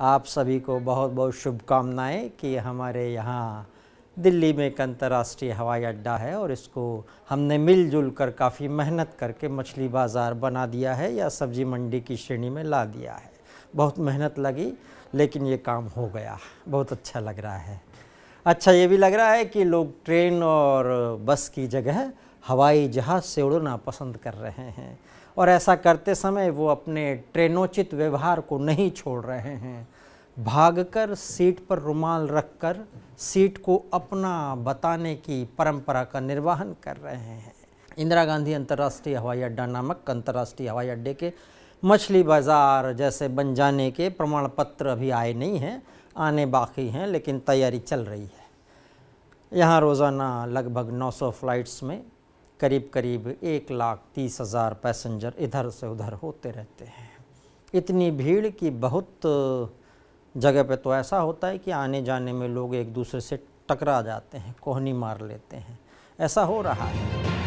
आप सभी को बहुत बहुत शुभकामनाएं कि हमारे यहाँ दिल्ली में एक अंतर्राष्ट्रीय हवाई अड्डा है और इसको हमने मिलजुल कर काफ़ी मेहनत करके मछली बाज़ार बना दिया है या सब्ज़ी मंडी की श्रेणी में ला दिया है बहुत मेहनत लगी लेकिन ये काम हो गया बहुत अच्छा लग रहा है अच्छा ये भी लग रहा है कि लोग ट्रेन और बस की जगह हवाई जहाज़ से उड़ना पसंद कर रहे हैं और ऐसा करते समय वो अपने ट्रेनोचित व्यवहार को नहीं छोड़ रहे हैं भागकर सीट पर रुमाल रखकर सीट को अपना बताने की परंपरा का निर्वाहन कर रहे हैं इंदिरा गांधी अंतर्राष्ट्रीय हवाई अड्डा नामक अंतर्राष्ट्रीय हवाई अड्डे के मछली बाज़ार जैसे बन जाने के प्रमाण पत्र अभी आए नहीं हैं आने बाकी हैं लेकिन तैयारी चल रही है यहाँ रोज़ाना लगभग 900 फ्लाइट्स में करीब करीब एक लाख तीस हज़ार पैसेंजर इधर से उधर होते रहते हैं इतनी भीड़ कि बहुत जगह पे तो ऐसा होता है कि आने जाने में लोग एक दूसरे से टकरा जाते हैं कोहनी मार लेते हैं ऐसा हो रहा है